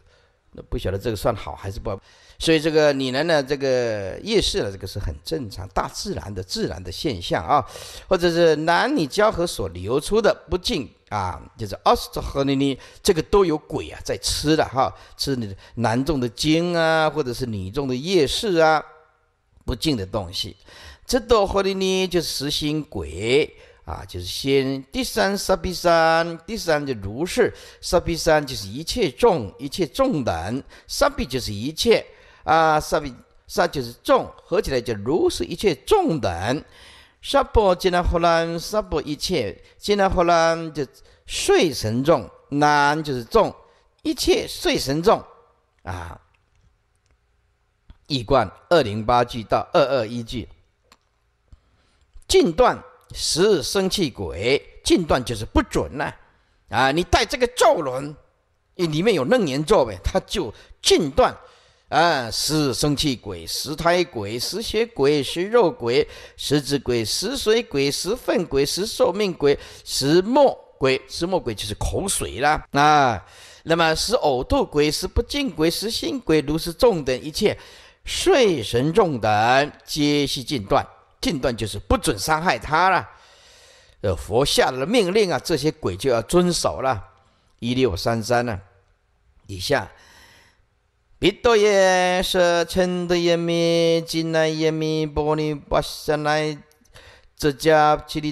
不晓得这个算好还是不好。所以这个女人呢，这个夜市呢，这个是很正常，大自然的自然的现象啊，或者是男女交合所流出的不净啊，就是二十条河呢，这个都有鬼啊在吃了哈，吃你男众的精啊，或者是女众的夜市啊，不净的东西，这多和里呢就是实心鬼啊，就是先第三沙比三，第三就如是，沙比三就是一切众一切众等，三比就是一切。啊，沙比沙就是众，合起来就如是一切众等。沙波金那呼兰，沙波一切金那呼兰就睡神众，南就是众，一切睡神众啊。一贯二零八句到二二一句，禁断十生气鬼，禁断就是不准呢。啊，你带这个咒轮，因里面有楞严咒呗，它就禁断。啊！食生气鬼、食胎鬼、食血鬼、食肉鬼、食子鬼、食水鬼、食粪鬼、食寿命鬼、食墨鬼，食墨鬼就是口水啦啊！那么食呕吐鬼、食不净鬼、食心鬼，如是众等一切睡神众等，皆悉禁断。禁断就是不准伤害他了。呃，佛下的命令啊，这些鬼就要遵守了。一六三三呢，以下。比多耶舍嗔的耶密尽那耶密波尼跋舍那这迦毗梨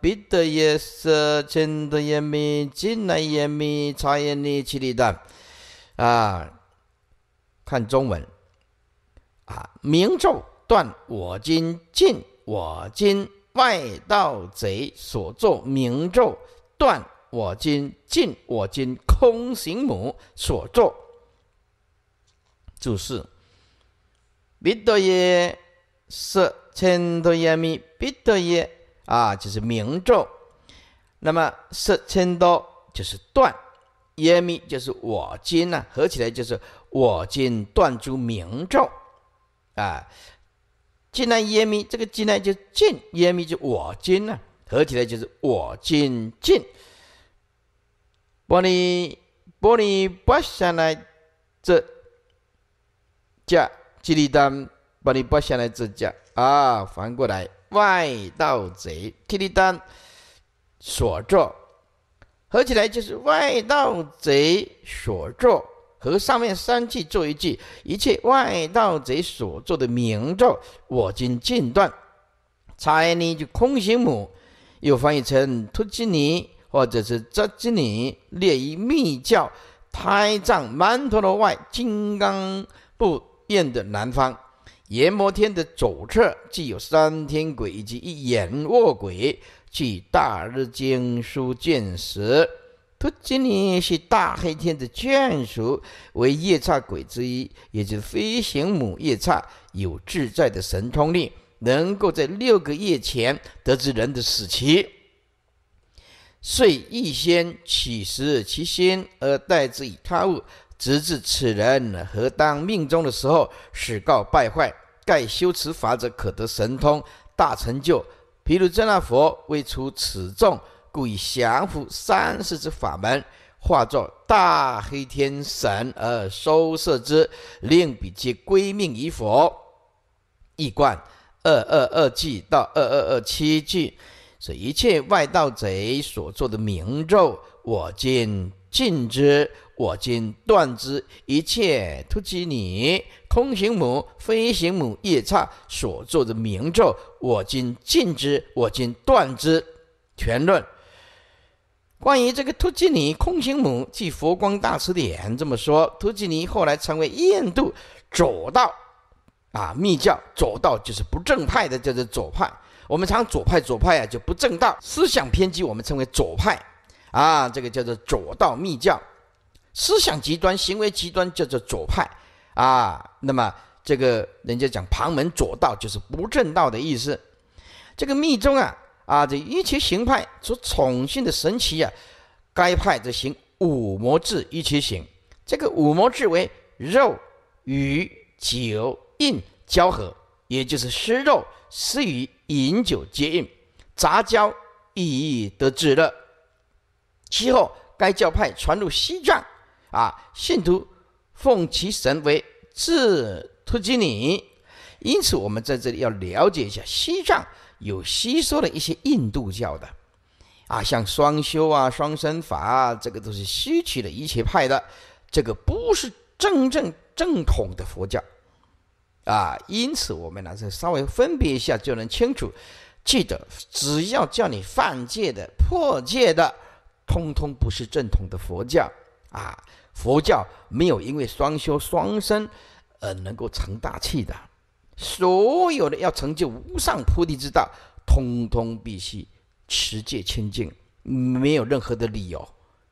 比多耶舍嗔的耶密尽那耶密差耶尼毗梨达啊，看中文啊，明咒断我今尽我今外道贼所作明咒断我今尽我今空行母所作。就是，彼得耶是千多耶米彼得耶啊，就是明咒。那么是千多就是断耶米，就是我今呢，合起来就是我今断诸明咒啊。今呢耶米这个进呢就今耶米就我今呢，合起来就是我今进。玻璃玻璃不下来这。加吉利丹把你剥下来，这叫啊，反过来外盗贼吉利丹所作，合起来就是外盗贼所作。和上面三句做一句，一切外盗贼所作的名咒，我今尽断。差尼就空行母，又翻译成突吉尼或者是扎吉尼，列于密教胎藏曼陀罗外金刚部。的南方阎摩天的左侧，既有三天鬼以及一眼卧鬼，据《大日经书见时。托金尼是大黑天的眷属，为夜叉鬼之一，也就是飞行母夜叉，有自在的神通力，能够在六个月前得知人的死期，遂预先取食其心，而代之以他物。直至此人何当命中的时候始告败坏。盖修持法者可得神通大成就。毗卢遮那佛为除此众，故以降伏三世之法门，化作大黑天神而收摄之，令彼皆归命于佛。一观二二二句到二二二七句，是一切外道贼所做的明咒，我今禁之。我今断之，一切突吉尼、空行母、飞行母、夜叉所做的明咒，我今尽之，我今断之。全论关于这个突吉尼、空行母，即佛光大辞典》这么说，突吉尼后来成为印度左道啊密教左道，就是不正派的，叫做左派。我们常左派左派啊，就不正道，思想偏激，我们称为左派啊。这个叫做左道密教。思想极端，行为极端，叫做左派，啊，那么这个人家讲旁门左道，就是不正道的意思。这个密宗啊，啊，这一切行派所宠信的神奇啊，该派则行五魔制一切行。这个五魔制为肉、鱼、酒、印、交合，也就是食肉、食鱼、饮酒、皆印、杂交，以得至乐。其后，该教派传入西藏。啊，信徒奉其神为至，突厥尼，因此我们在这里要了解一下，西藏有吸收了一些印度教的，啊，像双修啊、双身法啊，这个都是吸取了一切派的，这个不是真正正统的佛教，啊，因此我们呢，再稍微分别一下就能清楚，记得只要叫你犯戒的、破戒的，通通不是正统的佛教，啊。佛教没有因为双修双生而能够成大器的，所有的要成就无上菩提之道，通通必须持戒清净，没有任何的理由，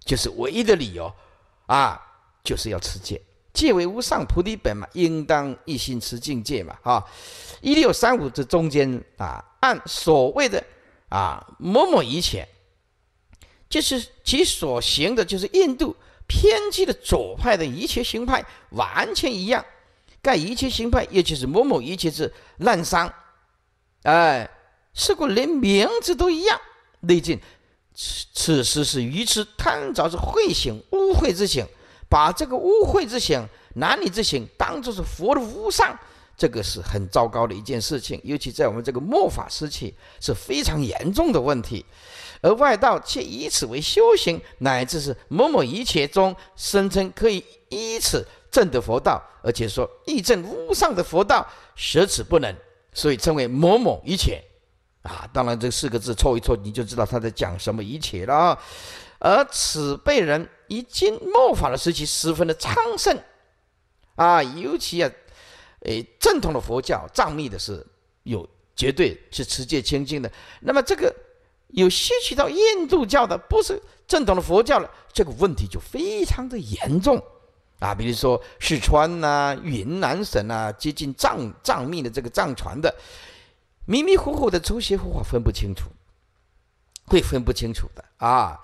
就是唯一的理由，啊，就是要持戒，戒为无上菩提本嘛，应当一心持净戒嘛，啊，一六三五这中间啊，按所谓的啊某某以前，就是其所行的就是印度。偏激的左派的一切行派完全一样，盖一切行派，尤其是某某一切是滥觞，哎，是故连名字都一样。内证此此时是愚痴贪着是会行污秽之行，把这个污秽之行、男女之行当作是佛的无上，这个是很糟糕的一件事情，尤其在我们这个末法时期是非常严重的问题。而外道却以此为修行，乃至是某某一切中，声称可以依此证得佛道，而且说亦证无上的佛道，舍此不能，所以称为某某一切，啊，当然这四个字错一错，你就知道他在讲什么一切了。而此辈人，已经末法的时期，十分的昌盛，啊，尤其啊，诶，正统的佛教藏密的是有绝对是持戒清净的，那么这个。有吸取到印度教的，不是正统的佛教了，这个问题就非常的严重啊！比如说四川呐、云南省呐，接近藏藏密的这个藏传的，迷迷糊糊的、出现糊化，分不清楚，会分不清楚的啊！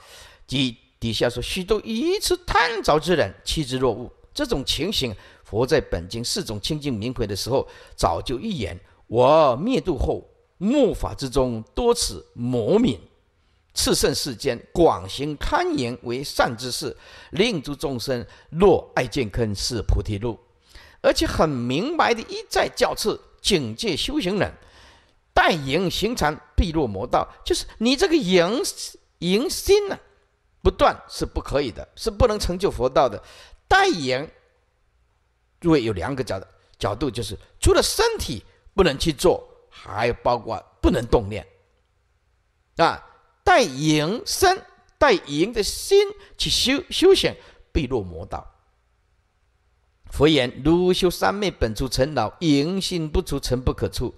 底底下说许多一次探凿之人，趋之若鹜，这种情形，佛在本经四种清净明慧的时候，早就预言：我灭度后。末法之中多此魔敏，炽圣世间广行堪言为善之事，令诸众生若爱见坑是菩提路，而且很明白的一再教赐警戒修行人，待言行禅必落魔道，就是你这个言营心呢，不断是不可以的，是不能成就佛道的。待言，诸位有两个角角度，就是除了身体不能去做。还包括不能动念啊，带营身、带营的心去修修行，必落魔道。佛言：如修三昧，本出尘劳，营心不出尘不可出。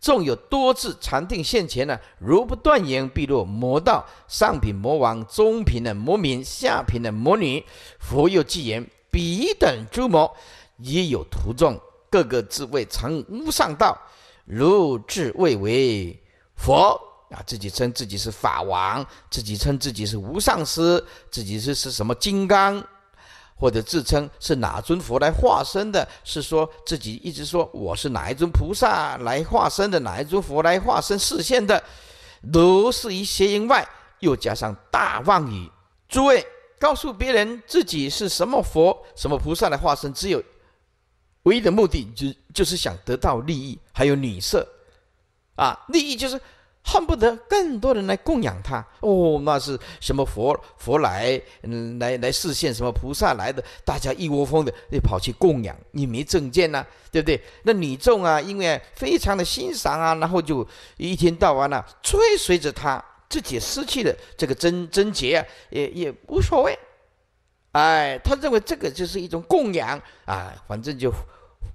纵有多次禅定现前呢，如不断言，必落魔道。上品魔王、中品的魔民、下品的魔女，佛又记言：彼等诸魔，也有徒众，各个自谓成无上道。如智未为佛啊，自己称自己是法王，自己称自己是无上师，自己是是什么金刚，或者自称是哪尊佛来化身的，是说自己一直说我是哪一尊菩萨来化身的，哪一尊佛来化身示现的，都是以邪淫外，又加上大妄语。诸位告诉别人自己是什么佛、什么菩萨的化身，只有。唯一的目的就就是想得到利益，还有女色，啊，利益就是恨不得更多人来供养他。哦，那是什么佛佛来，嗯，来来示现什么菩萨来的，大家一窝蜂的就跑去供养。你没证件呐，对不对？那女众啊，因为非常的欣赏啊，然后就一天到晚呢追随着他，自己失去了这个贞贞洁啊，也也无所谓。哎，他认为这个就是一种供养啊，反正就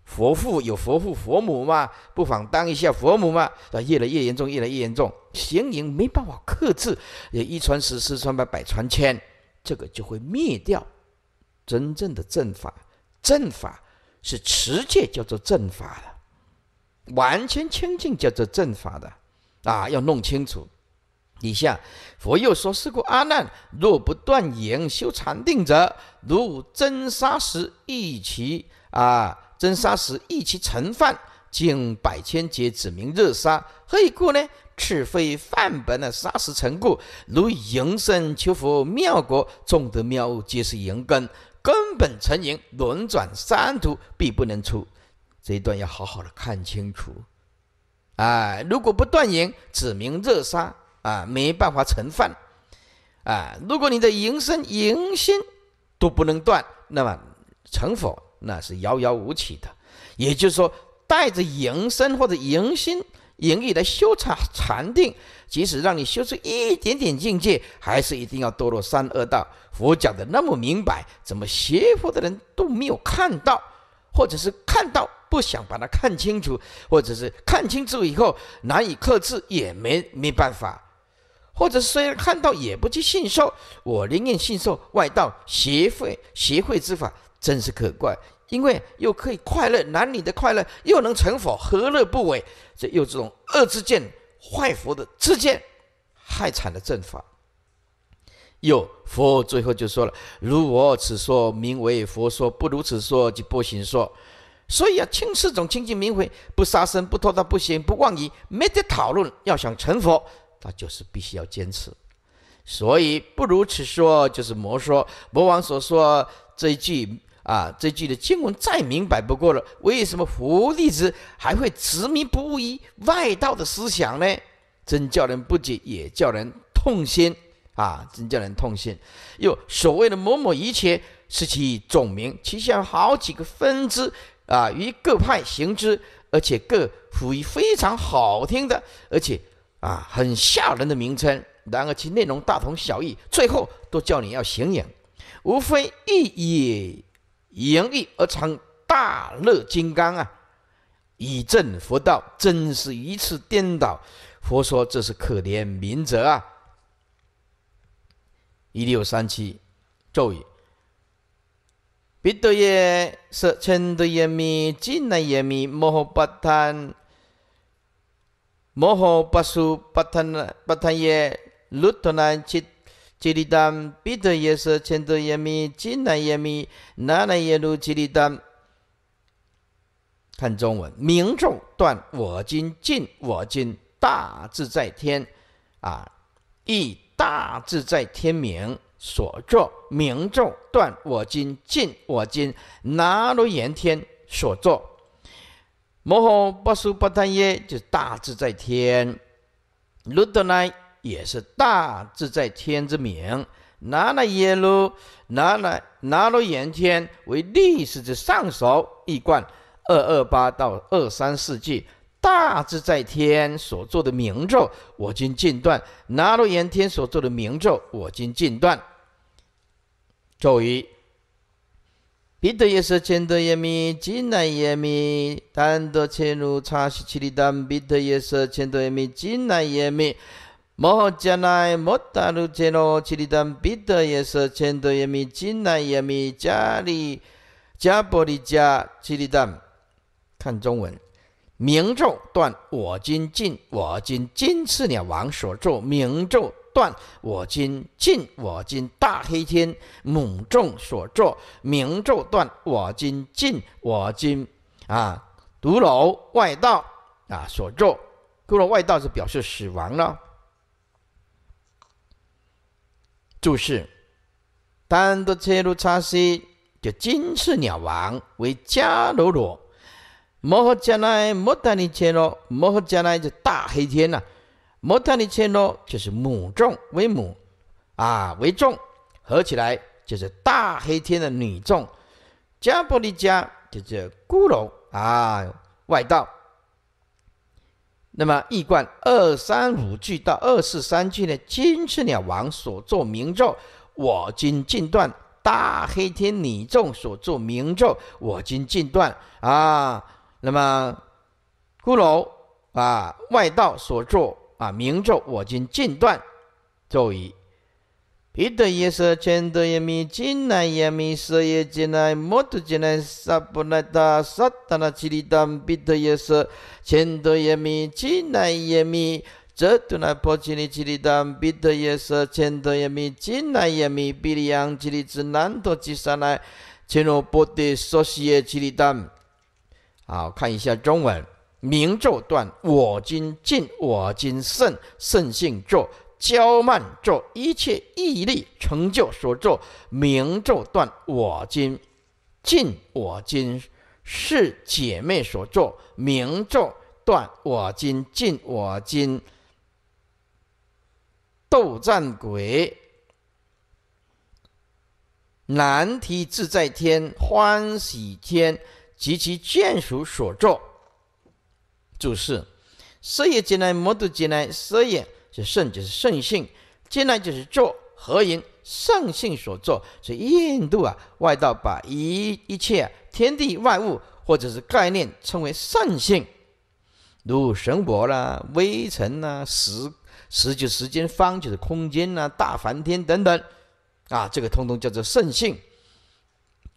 佛父有佛父佛母嘛，不妨当一下佛母嘛。啊，越来越严重，越来越严重，行淫没办法克制，也一传十，十传百，百传千，这个就会灭掉。真正的正法，正法是持戒叫做正法的，完全清净叫做正法的，啊，要弄清楚。你下，佛又说：“是故阿难，若不断言修禅定者，如真杀时一齐啊，真杀时一齐成饭，经百千劫，指明热杀，何以故呢？此非饭本的杀石成故。如营生求佛妙国，种得妙物，皆是营根根本成营，轮转三途，必不能出。这一段要好好的看清楚。哎，如果不断言，指明热杀。啊，没办法成饭啊！如果你的营生、营心都不能断，那么成佛那是遥遥无期的。也就是说，带着营生或者营心、营意来修禅禅定，即使让你修出一点点境界，还是一定要堕落三恶道。佛讲的那么明白，怎么邪佛的人都没有看到，或者是看到不想把它看清楚，或者是看清楚以后难以克制，也没没办法。或者虽然看到也不去信受，我宁愿信受外道邪慧邪慧之法，真是可怪。因为又可以快乐男女的快乐，又能成佛，何乐不为？这又这种恶之见、坏佛的之见，害惨了正法。又佛最后就说了：如我此说名为佛说，不如此说即不行说。所以啊，清四种清净名慧，不杀生，不偷盗，不行，不妄语，没得讨论。要想成佛。啊，就是必须要坚持，所以不如此说，就是魔说魔王所说这一句啊，这句的经文再明白不过了。为什么佛弟子还会执迷不悟，于外道的思想呢？真叫人不解，也叫人痛心啊！真叫人痛心。又所谓的某某一切是其总名，其下好几个分支啊，与各派行之，而且各辅以非常好听的，而且。啊，很吓人的名称，然而其内容大同小异，最后都叫你要行眼，无非一以淫欲而成大乐金刚啊，以正佛道，真是一次颠倒。佛说这是可怜明哲啊。一六三七，咒语。比多耶是嗔多耶密尽那耶密摩诃巴坦。摩诃波苏波他那波耶卢陀那吉吉利丹彼得耶千耶耶那那耶卢利看中文，明咒断我今尽我今大自在天啊，大在天明所作明咒断我今尽我今罗延天所作。摩诃波苏不叹耶，就是大自在天。如多奈也是大自在天之名。拿那耶路，拿那拿罗延天为历史之上首一贯二二八到二三世纪，大自在天所做的名咒，我今尽断。拿罗延天所做的名咒，我今尽断。咒语彼得也是千多耶米，金乃耶米，单多切卢差西七里丹。彼得也是千多耶米，金乃耶米，摩诃迦那摩达卢千罗七里丹。彼得也是千多耶米，金乃耶米，迦利迦波利迦七里丹。看中文，名咒断我今尽，我今今次鸟王所作名咒。断我今尽，我今大黑天母众所作明咒断我今尽，我今啊独楼外道啊所作，独楼外道是表示死亡了。注释：单多切卢叉西，就金翅鸟王为迦罗罗摩诃迦那摩达尼切罗摩诃迦那就大黑天呐。摩他尼切罗就是母众为母啊，为众合起来就是大黑天的女众。迦波利迦就是孤罗啊，外道。那么一冠二三五句到二四三句呢，金翅鸟王所作名咒，我今尽断。大黑天女众所作名咒，我今尽断啊。那么孤髅啊，外道所作。啊！明咒，我今尽断咒语。彼得耶舍，千德耶米，尽乃耶米，舍耶尽乃，摩陀尽乃，萨婆乃达，萨达那七离单。彼得耶舍，千德耶米，尽乃耶米，遮陀乃波提尼七离单。彼得耶舍，千德耶米，尽乃耶米，毗黎央七离子，南陀七三乃，千罗波提所悉耶七离单。好，看一下中文。明咒断，我今尽，我今甚甚性作，骄慢作，一切毅力成就所作明咒断，我今尽，我今是姐妹所作明咒断，我今尽，我今斗战鬼，难题自在天、欢喜天及其眷属所作。注释：色也即来，魔度即来。色也是圣，就是圣性；即来就是做。何因？圣性所做。所以印度啊，外道把一一切天地外物或者是概念称为圣性，如神佛啦、微尘啦、时、时就时间、方就是空间啦、大梵天等等啊，这个通通叫做圣性。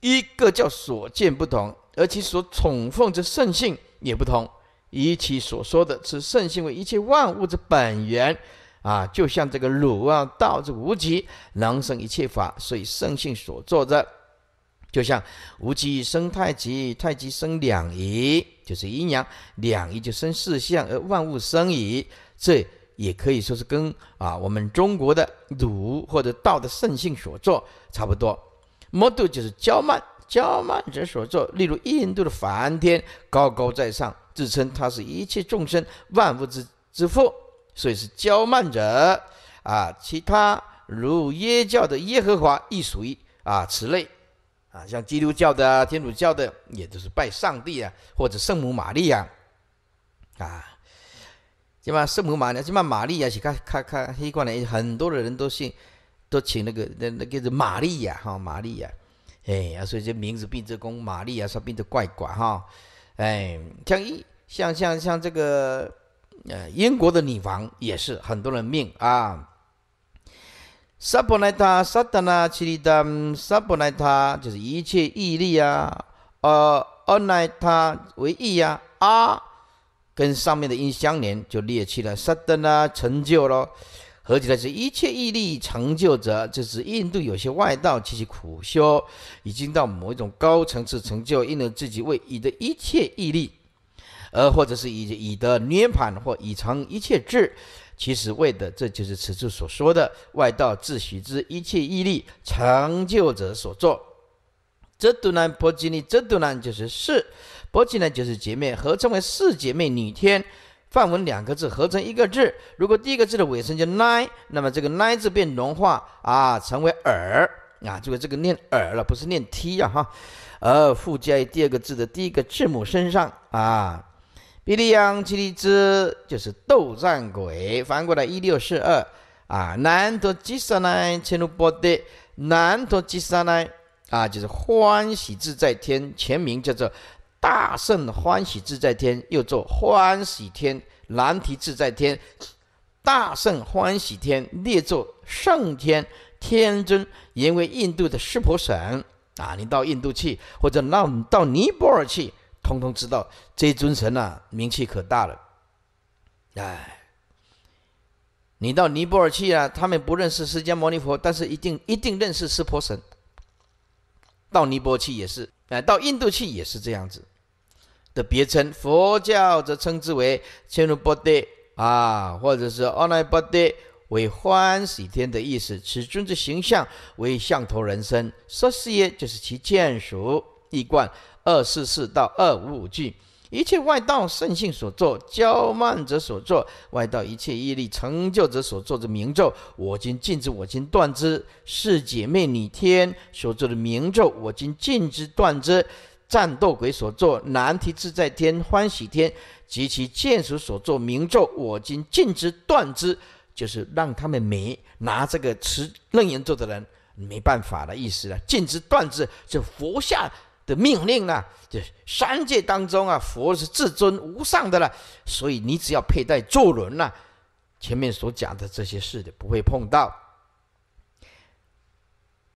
一个叫所见不同，而其所崇奉之圣性也不同。以其所说的，此圣性为一切万物之本源，啊，就像这个鲁啊道之无极，能生一切法，所以圣性所做的，就像无极生太极，太极生两仪，就是阴阳，两仪就生四象，而万物生矣。这也可以说是跟啊我们中国的儒或者道的圣性所做差不多。魔度就是教慢。骄慢者所作，例如印度的梵天，高高在上，自称他是一切众生万物之之父，所以是骄慢者啊。其他如耶教的耶和华亦属于啊此类啊。像基督教的、天主教的，也都是拜上帝啊，或者圣母玛利亚啊。那么圣母玛，利亚，那么玛利亚是看看看，黑一块很多的人都信，都请那个那那个是玛利亚哈玛利亚。哎，呀、所以这名字变则公玛丽啊说变则怪怪哈，哎，像一像像像这个呃，英国的女王也是很多人命啊。萨婆奈他萨达那七里丹萨婆奈他就是一切毅力啊，呃，二奈他为义呀啊，跟上面的音相连就裂去了，萨达那成就了。合起来是一切毅力成就者，就是印度有些外道及其苦修，已经到某一种高层次成就，因而自己为已的一切毅力，呃，或者是以已的涅盘或已成一切智，其实为的这就是此处所说的外道自许之一切毅力成就者所作。这都呢，波吉尼，这都呢，就是四波吉呢，就是姐妹，合称为四姐妹女天。范文两个字合成一个字，如果第一个字的尾声叫 nine，那么这个 nine 字变融化啊，成为耳啊，就是这个念耳了，不是念 t 呀哈，而附加于第二个字的第一个字母身上啊。比利扬吉利兹就是斗战鬼，翻过来一六四二啊。南托吉萨来，千卢波得，南托吉萨来啊，就是欢喜自在天，全名叫做。大圣欢喜自在天，又作欢喜天、蓝提自在天。大圣欢喜天，列作上天天尊，因为印度的湿婆神啊，你到印度去，或者让你到尼泊尔去，通通知道这尊神啊，名气可大了。哎，你到尼泊尔去啊，他们不认识释迦牟尼佛，但是一定一定认识湿婆神。到尼泊尔去也是，哎，到印度去也是这样子的别称。佛教则称之为千如波得啊，或者是阿赖波得，为欢喜天的意思。此尊之形象为相头人身，说事业就是其眷属，一冠二四四到二五五句。一切外道圣性所作、骄慢者所作、外道一切毅力成就者所作的名咒，我今禁之，我今断之。四姐妹女天所作的名咒，我今禁之断之。战斗鬼所作、难题自在天、欢喜天及其眷属所作名咒，我今禁之断之。就是让他们没拿这个持楞严咒的人没办法的意思了。禁之断之，就佛下。的命令啊，就三界当中啊，佛是至尊无上的了，所以你只要佩戴坐轮呐，前面所讲的这些事的不会碰到。